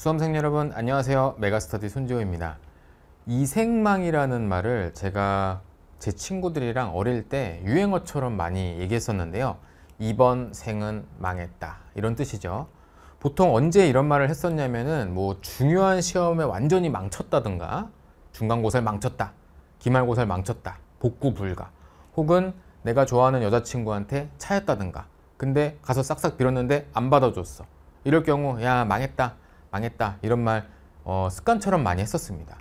수험생 여러분 안녕하세요 메가스터디 손지호입니다 이생망이라는 말을 제가 제 친구들이랑 어릴 때 유행어처럼 많이 얘기했었는데요 이번 생은 망했다 이런 뜻이죠 보통 언제 이런 말을 했었냐면은 뭐 중요한 시험에 완전히 망쳤다든가 중간고사를 망쳤다 기말고사를 망쳤다 복구 불가 혹은 내가 좋아하는 여자친구한테 차였다든가 근데 가서 싹싹 빌었는데 안 받아줬어 이럴 경우 야 망했다 망했다 이런 말 어, 습관처럼 많이 했었습니다.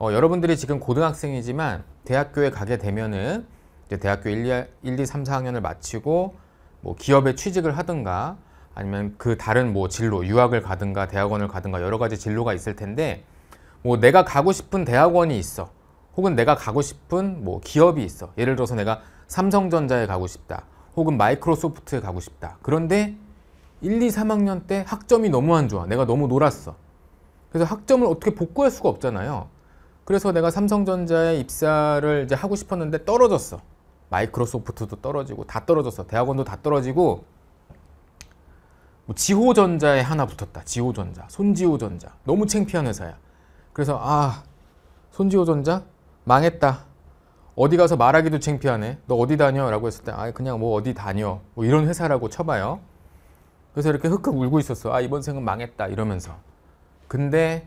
어, 여러분들이 지금 고등학생이지만 대학교에 가게 되면은 이제 대학교 1, 1, 2, 3, 4학년을 마치고 뭐 기업에 취직을 하든가 아니면 그 다른 뭐 진로 유학을 가든가 대학원을 가든가 여러 가지 진로가 있을 텐데 뭐 내가 가고 싶은 대학원이 있어 혹은 내가 가고 싶은 뭐 기업이 있어 예를 들어서 내가 삼성전자에 가고 싶다 혹은 마이크로소프트에 가고 싶다 그런데 1, 2, 3학년 때 학점이 너무 안 좋아. 내가 너무 놀았어. 그래서 학점을 어떻게 복구할 수가 없잖아요. 그래서 내가 삼성전자에 입사를 이제 하고 싶었는데 떨어졌어. 마이크로소프트도 떨어지고 다 떨어졌어. 대학원도 다 떨어지고 뭐 지호전자에 하나 붙었다. 지호전자, 손지호전자. 너무 창피한 회사야. 그래서 아, 손지호전자 망했다. 어디 가서 말하기도 창피하네. 너 어디 다녀? 라고 했을 때 아, 그냥 뭐 어디 다녀. 뭐 이런 회사라고 쳐봐요. 그래서 이렇게 흑흑 울고 있었어. 아, 이번 생은 망했다. 이러면서. 근데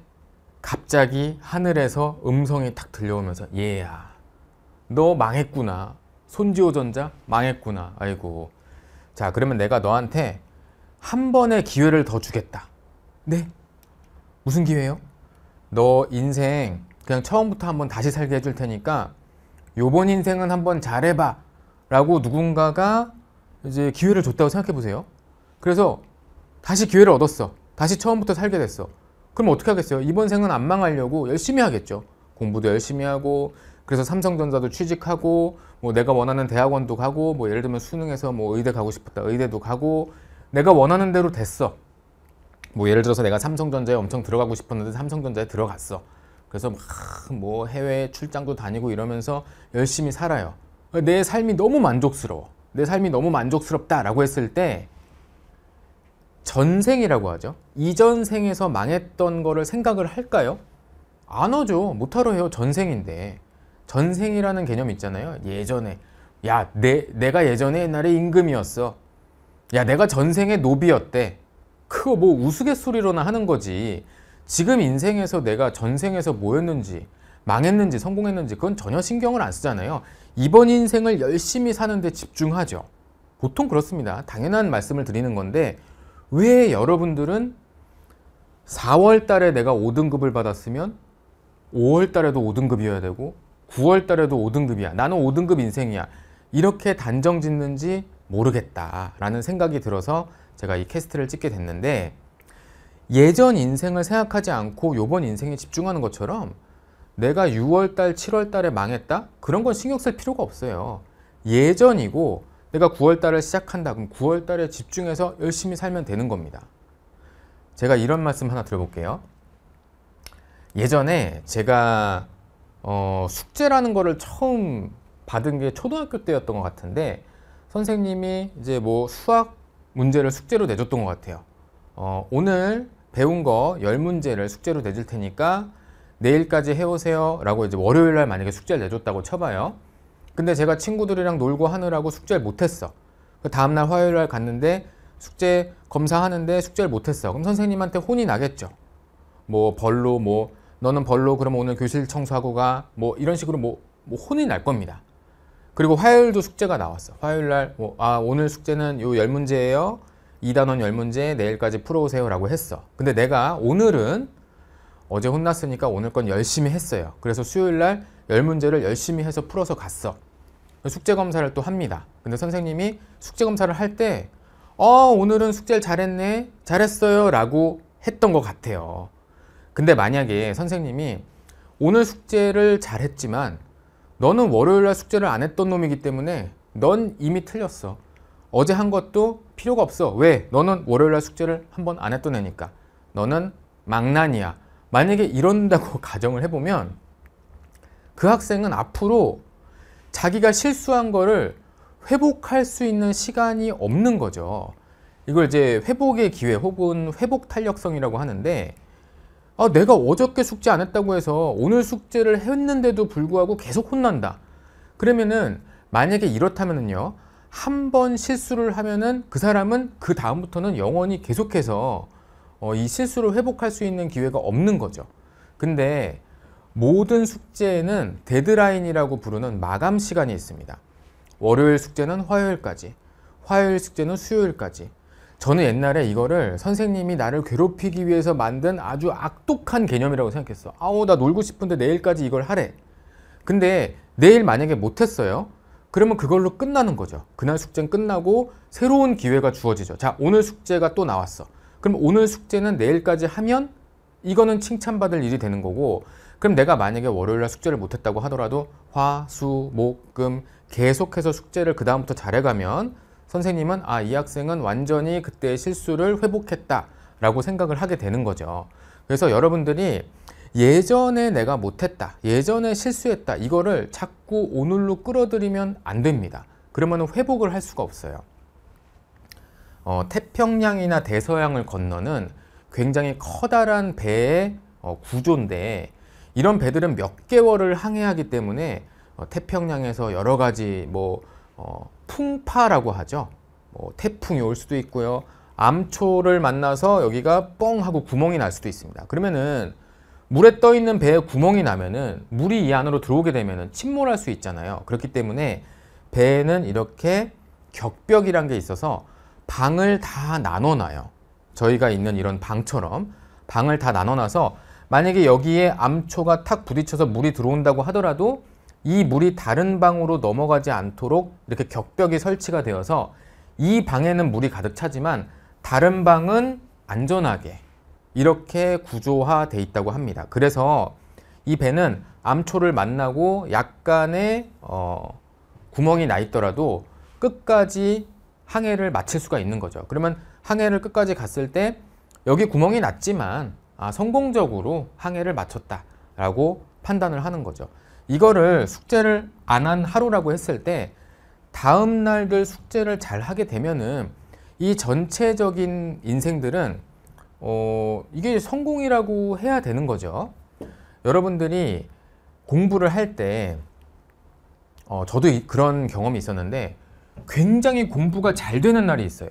갑자기 하늘에서 음성이 탁 들려오면서 얘야, 너 망했구나. 손지호 전자 망했구나. 아이고. 자, 그러면 내가 너한테 한 번의 기회를 더 주겠다. 네? 무슨 기회요? 너 인생 그냥 처음부터 한번 다시 살게 해줄 테니까 요번 인생은 한번 잘해봐. 라고 누군가가 이제 기회를 줬다고 생각해 보세요. 그래서 다시 기회를 얻었어. 다시 처음부터 살게 됐어. 그럼 어떻게 하겠어요? 이번 생은 안 망하려고 열심히 하겠죠. 공부도 열심히 하고 그래서 삼성전자도 취직하고 뭐 내가 원하는 대학원도 가고 뭐 예를 들면 수능에서 뭐 의대 가고 싶었다. 의대도 가고 내가 원하는 대로 됐어. 뭐 예를 들어서 내가 삼성전자에 엄청 들어가고 싶었는데 삼성전자에 들어갔어. 그래서 막뭐 해외 출장도 다니고 이러면서 열심히 살아요. 내 삶이 너무 만족스러워. 내 삶이 너무 만족스럽다라고 했을 때 전생이라고 하죠. 이전 생에서 망했던 거를 생각을 할까요? 안 하죠. 못하러 해요. 전생인데. 전생이라는 개념 있잖아요. 예전에. 야, 내, 내가 예전에 옛날에 임금이었어. 야, 내가 전생에 노비였대. 그거 뭐 우스갯소리로나 하는 거지. 지금 인생에서 내가 전생에서 뭐였는지, 망했는지, 성공했는지, 그건 전혀 신경을 안 쓰잖아요. 이번 인생을 열심히 사는데 집중하죠. 보통 그렇습니다. 당연한 말씀을 드리는 건데, 왜 여러분들은 4월 달에 내가 5등급을 받았으면 5월 달에도 5등급이어야 되고 9월 달에도 5등급이야. 나는 5등급 인생이야. 이렇게 단정 짓는지 모르겠다라는 생각이 들어서 제가 이 캐스트를 찍게 됐는데 예전 인생을 생각하지 않고 요번 인생에 집중하는 것처럼 내가 6월달, 7월달에 망했다? 그런 건 신경 쓸 필요가 없어요. 예전이고 내가 9월달을 시작한다 그럼 9월달에 집중해서 열심히 살면 되는 겁니다. 제가 이런 말씀 하나 드려볼게요 예전에 제가 어, 숙제라는 거를 처음 받은 게 초등학교 때였던 것 같은데 선생님이 이제 뭐 수학 문제를 숙제로 내줬던 것 같아요. 어, 오늘 배운 거 10문제를 숙제로 내줄 테니까 내일까지 해오세요 라고 이제 월요일날 만약에 숙제를 내줬다고 쳐봐요. 근데 제가 친구들이랑 놀고 하느라고 숙제를 못했어. 그 다음날 화요일 날 갔는데 숙제 검사하는데 숙제를 못했어. 그럼 선생님한테 혼이 나겠죠. 뭐 벌로 뭐 너는 벌로 그러면 오늘 교실 청소하고 가. 뭐 이런 식으로 뭐, 뭐 혼이 날 겁니다. 그리고 화요일도 숙제가 나왔어. 화요일 날 뭐 아 오늘 숙제는 요 열 문제예요. 이단원열 문제 내일까지 풀어오세요 라고 했어. 근데 내가 오늘은 어제 혼났으니까 오늘 건 열심히 했어요. 그래서 수요일 날 열문제를 열심히 해서 풀어서 갔어. 숙제 검사를 또 합니다. 근데 선생님이 숙제 검사를 할 때 어, 오늘은 숙제를 잘했네. 잘했어요. 라고 했던 것 같아요. 근데 만약에 선생님이 오늘 숙제를 잘했지만 너는 월요일 날 숙제를 안 했던 놈이기 때문에 넌 이미 틀렸어. 어제 한 것도 필요가 없어. 왜? 너는 월요일 날 숙제를 한 번 안 했던 애니까. 너는 망난이야. 만약에 이런다고 가정을 해보면 그 학생은 앞으로 자기가 실수한 거를 회복할 수 있는 시간이 없는 거죠. 이걸 이제 회복의 기회 혹은 회복 탄력성이라고 하는데 아, 내가 어저께 숙제 안 했다고 해서 오늘 숙제를 했는데도 불구하고 계속 혼난다. 그러면은 만약에 이렇다면은요. 한 번 실수를 하면은 그 사람은 그 다음부터는 영원히 계속해서 어, 이 실수를 회복할 수 있는 기회가 없는 거죠. 근데 모든 숙제에는 데드라인이라고 부르는 마감 시간이 있습니다. 월요일 숙제는 화요일까지, 화요일 숙제는 수요일까지. 저는 옛날에 이거를 선생님이 나를 괴롭히기 위해서 만든 아주 악독한 개념이라고 생각했어. 아우, 나 놀고 싶은데 내일까지 이걸 하래. 근데 내일 만약에 못했어요. 그러면 그걸로 끝나는 거죠. 그날 숙제는 끝나고 새로운 기회가 주어지죠. 자, 오늘 숙제가 또 나왔어. 그럼 오늘 숙제는 내일까지 하면 이거는 칭찬받을 일이 되는 거고 그럼 내가 만약에 월요일날 숙제를 못했다고 하더라도 화, 수, 목, 금 계속해서 숙제를 그 다음부터 잘해가면 선생님은 아 이 학생은 완전히 그때의 실수를 회복했다 라고 생각을 하게 되는 거죠 그래서 여러분들이 예전에 내가 못했다 예전에 실수했다 이거를 자꾸 오늘로 끌어들이면 안 됩니다 그러면 회복을 할 수가 없어요 어, 태평양이나 대서양을 건너는 굉장히 커다란 배의 어, 구조인데 이런 배들은 몇 개월을 항해하기 때문에 어, 태평양에서 여러 가지 뭐 어, 풍파라고 하죠. 뭐 태풍이 올 수도 있고요. 암초를 만나서 여기가 뻥 하고 구멍이 날 수도 있습니다. 그러면은 물에 떠 있는 배에 구멍이 나면은 물이 이 안으로 들어오게 되면은 침몰할 수 있잖아요. 그렇기 때문에 배에는 이렇게 격벽이란 게 있어서 방을 다 나눠 놔요. 저희가 있는 이런 방처럼 방을 다 나눠 놔서 만약에 여기에 암초가 탁 부딪혀서 물이 들어온다고 하더라도 이 물이 다른 방으로 넘어가지 않도록 이렇게 격벽이 설치가 되어서 이 방에는 물이 가득 차지만 다른 방은 안전하게 이렇게 구조화돼 있다고 합니다. 그래서 이 배는 암초를 만나고 약간의 어, 구멍이 나 있더라도 끝까지 항해를 마칠 수가 있는 거죠. 그러면 항해를 끝까지 갔을 때 여기 구멍이 났지만 아, 성공적으로 항해를 마쳤다라고 판단을 하는 거죠. 이거를 숙제를 안 한 하루라고 했을 때 다음 날들 숙제를 잘 하게 되면은 이 전체적인 인생들은 어, 이게 성공이라고 해야 되는 거죠. 여러분들이 공부를 할때 어, 저도 이, 그런 경험이 있었는데 굉장히 공부가 잘 되는 날이 있어요.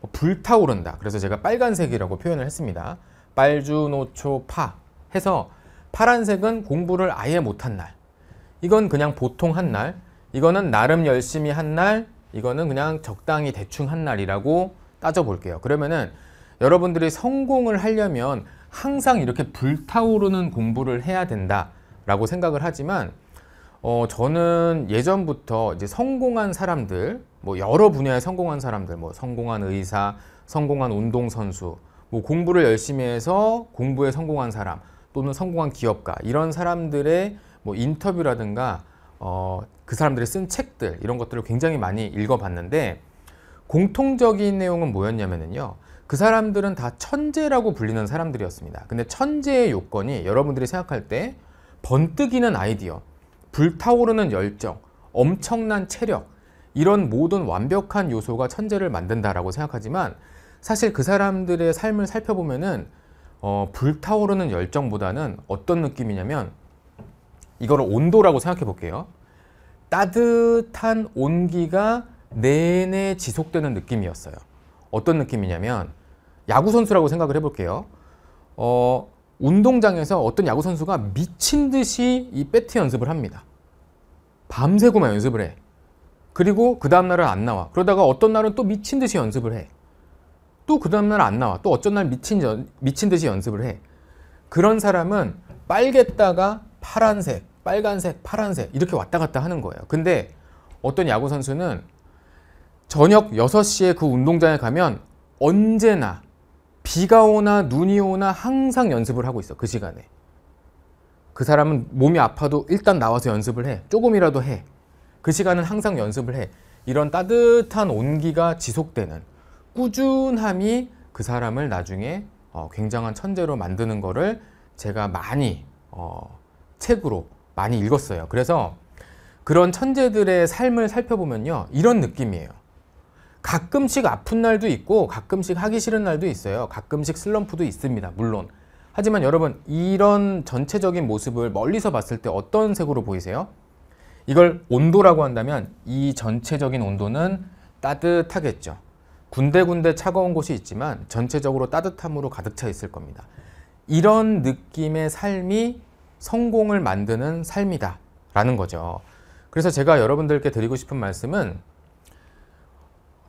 뭐 불타오른다. 그래서 제가 빨간색이라고 표현을 했습니다. 빨주, 노초, 파 해서 파란색은 공부를 아예 못한 날 이건 그냥 보통 한 날 이거는 나름 열심히 한 날 이거는 그냥 적당히 대충 한 날이라고 따져볼게요 그러면은 여러분들이 성공을 하려면 항상 이렇게 불타오르는 공부를 해야 된다 라고 생각을 하지만 어, 저는 예전부터 이제 성공한 사람들 뭐 여러 분야에 성공한 사람들 뭐 성공한 의사 성공한 운동선수 뭐 공부를 열심히 해서 공부에 성공한 사람 또는 성공한 기업가 이런 사람들의 뭐 인터뷰라든가 어, 그 사람들이 쓴 책들 이런 것들을 굉장히 많이 읽어봤는데 공통적인 내용은 뭐였냐면요 그 사람들은 다 천재라고 불리는 사람들이었습니다 근데 천재의 요건이 여러분들이 생각할 때 번뜩이는 아이디어 불타오르는 열정 엄청난 체력 이런 모든 완벽한 요소가 천재를 만든다라고 생각하지만 사실 그 사람들의 삶을 살펴보면은 어, 불타오르는 열정보다는 어떤 느낌이냐면 이걸 온도라고 생각해 볼게요. 따뜻한 온기가 내내 지속되는 느낌이었어요. 어떤 느낌이냐면 야구 선수라고 생각을 해볼게요. 어, 운동장에서 어떤 야구 선수가 미친 듯이 이 배트 연습을 합니다. 밤새고만 연습을 해. 그리고 그 다음 날은 안 나와. 그러다가 어떤 날은 또 미친 듯이 연습을 해. 또그 다음날 안 나와. 또 어쩐 날 미친, 연, 미친 듯이 연습을 해. 그런 사람은 빨겠다가 파란색, 빨간색, 파란색 이렇게 왔다 갔다 하는 거예요. 근데 어떤 야구 선수는 저녁 6시에 그 운동장에 가면 언제나 비가 오나 눈이 오나 항상 연습을 하고 있어. 그 시간에. 그 사람은 몸이 아파도 일단 나와서 연습을 해. 조금이라도 해. 그 시간은 항상 연습을 해. 이런 따뜻한 온기가 지속되는 꾸준함이 그 사람을 나중에 어, 굉장한 천재로 만드는 거를 제가 많이 어, 책으로 많이 읽었어요. 그래서 그런 천재들의 삶을 살펴보면요. 이런 느낌이에요. 가끔씩 아픈 날도 있고 가끔씩 하기 싫은 날도 있어요. 가끔씩 슬럼프도 있습니다. 물론. 하지만 여러분 이런 전체적인 모습을 멀리서 봤을 때 어떤 색으로 보이세요? 이걸 온도라고 한다면 이 전체적인 온도는 따뜻하겠죠. 군데군데 차가운 곳이 있지만 전체적으로 따뜻함으로 가득 차 있을 겁니다. 이런 느낌의 삶이 성공을 만드는 삶이다 라는 거죠. 그래서 제가 여러분들께 드리고 싶은 말씀은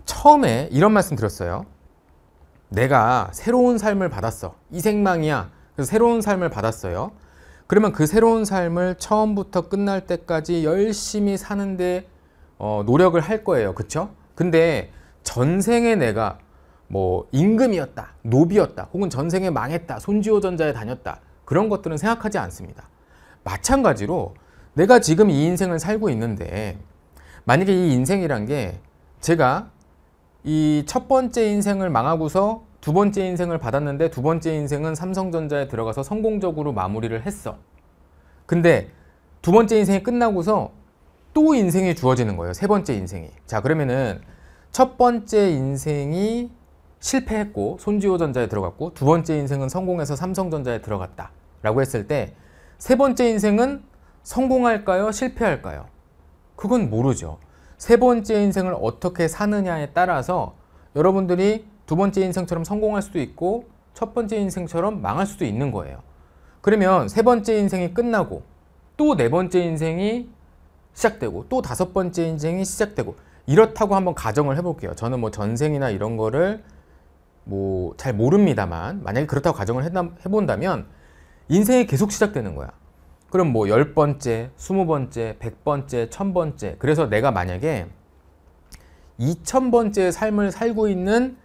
처음에 이런 말씀 드렸어요. 내가 새로운 삶을 받았어. 이 생망이야. 그래서 새로운 삶을 받았어요. 그러면 그 새로운 삶을 처음부터 끝날 때까지 열심히 사는데 어, 노력을 할 거예요. 그쵸? 근데 전생에 내가 뭐 임금이었다, 노비였다, 혹은 전생에 망했다, 손지호 전자에 다녔다 그런 것들은 생각하지 않습니다. 마찬가지로 내가 지금 이 인생을 살고 있는데 만약에 이 인생이란 게 제가 이 첫 번째 인생을 망하고서 두 번째 인생을 받았는데 두 번째 인생은 삼성전자에 들어가서 성공적으로 마무리를 했어. 근데 두 번째 인생이 끝나고서 또 인생이 주어지는 거예요. 세 번째 인생이. 자 그러면은 첫 번째 인생이 실패했고 손지호전자에 들어갔고 두 번째 인생은 성공해서 삼성전자에 들어갔다 라고 했을 때 세 번째 인생은 성공할까요? 실패할까요? 그건 모르죠. 세 번째 인생을 어떻게 사느냐에 따라서 여러분들이 두 번째 인생처럼 성공할 수도 있고 첫 번째 인생처럼 망할 수도 있는 거예요. 그러면 세 번째 인생이 끝나고 또 네 번째 인생이 시작되고 또 다섯 번째 인생이 시작되고 이렇다고 한번 가정을 해볼게요. 저는 뭐 전생이나 이런 거를 뭐 잘 모릅니다만 만약에 그렇다고 가정을 해본다면 인생이 계속 시작되는 거야. 그럼 뭐 열번째 스무 번째백번째천번째 그래서 내가 만약에 이천 번째 삶을 살고 있는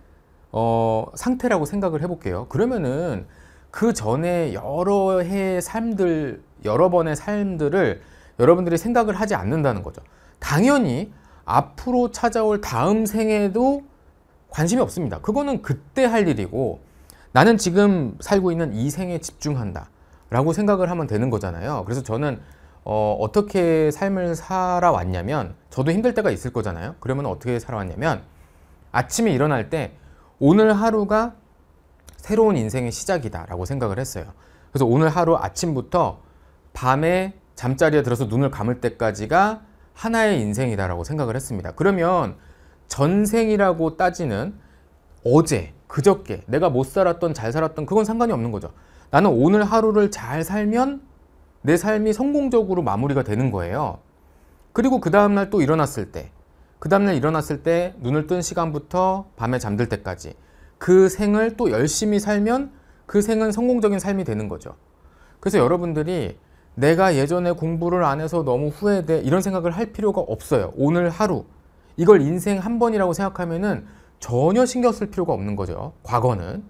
어, 상태라고 생각을 해볼게요. 그러면은 그 전에 여러 해의 삶들, 여러 번의 삶들을 여러분들이 생각을 하지 않는다는 거죠. 당연히 앞으로 찾아올 다음 생에도 관심이 없습니다. 그거는 그때 할 일이고 나는 지금 살고 있는 이 생에 집중한다 라고 생각을 하면 되는 거잖아요. 그래서 저는 어, 어떻게 삶을 살아왔냐면 저도 힘들 때가 있을 거잖아요. 그러면 어떻게 살아왔냐면 아침에 일어날 때 오늘 하루가 새로운 인생의 시작이다 라고 생각을 했어요. 그래서 오늘 하루 아침부터 밤에 잠자리에 들어서 눈을 감을 때까지가 하나의 인생이다라고 생각을 했습니다. 그러면 전생이라고 따지는 어제, 그저께 내가 못 살았던 잘 살았던 그건 상관이 없는 거죠. 나는 오늘 하루를 잘 살면 내 삶이 성공적으로 마무리가 되는 거예요. 그리고 그 다음날 또 일어났을 때, 그 다음날 일어났을 때 눈을 뜬 시간부터 밤에 잠들 때까지 그 생을 또 열심히 살면 그 생은 성공적인 삶이 되는 거죠. 그래서 여러분들이 내가 예전에 공부를 안 해서 너무 후회돼 이런 생각을 할 필요가 없어요. 오늘 하루 이걸 인생 한 번이라고 생각하면은 전혀 신경 쓸 필요가 없는 거죠. 과거는.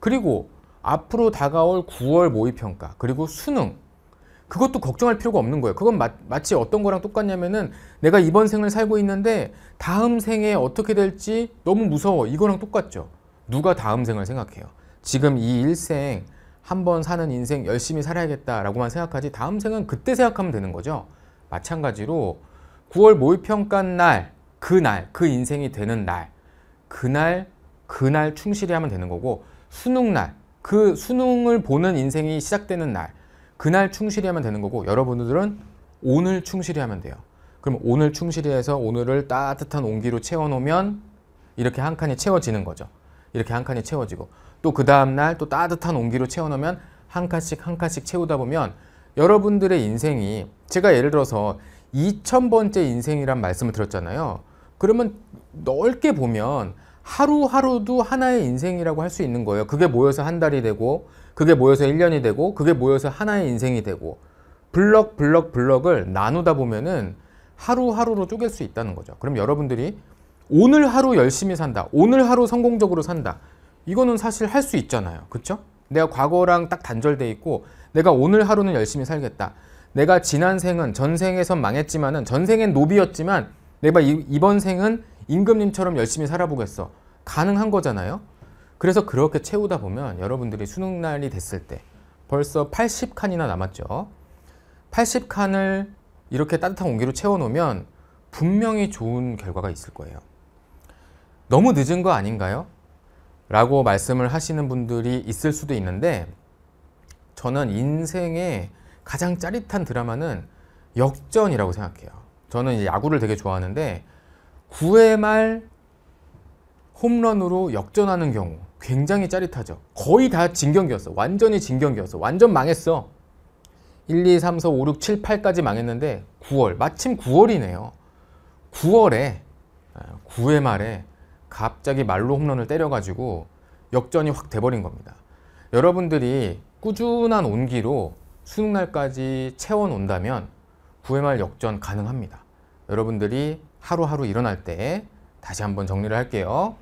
그리고 앞으로 다가올 9월 모의평가 그리고 수능 그것도 걱정할 필요가 없는 거예요. 그건 마, 치 어떤 거랑 똑같냐면은 내가 이번 생을 살고 있는데 다음 생에 어떻게 될지 너무 무서워. 이거랑 똑같죠. 누가 다음 생을 생각해요. 지금 이 일생 한번 사는 인생 열심히 살아야겠다라고만 생각하지 다음 생은 그때 생각하면 되는 거죠. 마찬가지로 9월 모의평가 날, 그날, 그 인생이 되는 날, 그날, 그날 충실히 하면 되는 거고 수능 날, 그 수능을 보는 인생이 시작되는 날, 그날 충실히 하면 되는 거고 여러분들은 오늘 충실히 하면 돼요. 그럼 오늘 충실히 해서 오늘을 따뜻한 온기로 채워놓으면 이렇게 한 칸이 채워지는 거죠. 이렇게 한 칸이 채워지고 또 그 다음날 또 따뜻한 온기로 채워놓으면 한 칸씩 한 칸씩 채우다 보면 여러분들의 인생이 제가 예를 들어서 2000번째 인생이란 말씀을 드렸잖아요. 그러면 넓게 보면 하루하루도 하나의 인생이라고 할 수 있는 거예요. 그게 모여서 한 달이 되고 그게 모여서 1년이 되고 그게 모여서 하나의 인생이 되고 블럭 블럭 블럭을 나누다 보면은 하루하루로 쪼갤 수 있다는 거죠. 그럼 여러분들이 오늘 하루 열심히 산다. 오늘 하루 성공적으로 산다. 이거는 사실 할 수 있잖아요. 그쵸? 내가 과거랑 딱 단절돼 있고 내가 오늘 하루는 열심히 살겠다. 내가 지난 생은 전생에선 망했지만은 전생엔 노비였지만 내가 이, 이번 생은 임금님처럼 열심히 살아보겠어. 가능한 거잖아요. 그래서 그렇게 채우다 보면 여러분들이 수능날이 됐을 때 벌써 80칸이나 남았죠. 80칸을 이렇게 따뜻한 공기로 채워놓으면 분명히 좋은 결과가 있을 거예요. 너무 늦은 거 아닌가요? 라고 말씀을 하시는 분들이 있을 수도 있는데 저는 인생의 가장 짜릿한 드라마는 역전이라고 생각해요. 저는 야구를 되게 좋아하는데 9회 말 홈런으로 역전하는 경우 굉장히 짜릿하죠. 거의 다 진경기였어. 완전히 진경기였어. 완전 망했어. 1, 2, 3, 4, 5, 6, 7, 8까지 망했는데 9월, 마침 9월이네요. 9월에 9회 아, 말에 갑자기 말로 홈런을 때려가지고 역전이 확 돼버린 겁니다. 여러분들이 꾸준한 온기로 수능날까지 채워놓는다면 9회 말 역전 가능합니다. 여러분들이 하루하루 일어날 때 다시 한번 정리를 할게요.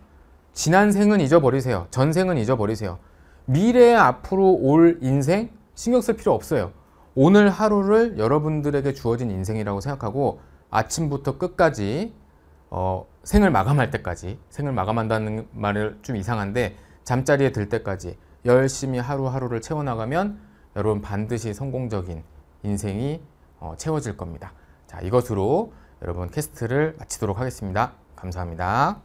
지난 생은 잊어버리세요. 전생은 잊어버리세요. 미래 에 앞으로 올 인생 신경 쓸 필요 없어요. 오늘 하루를 여러분들에게 주어진 인생이라고 생각하고 아침부터 끝까지 어, 생을 마감할 때까지 생을 마감한다는 말을 좀 이상한데 잠자리에 들 때까지 열심히 하루하루를 채워나가면 여러분 반드시 성공적인 인생이 어, 채워질 겁니다. 자 이것으로 여러분 캐스트를 마치도록 하겠습니다. 감사합니다.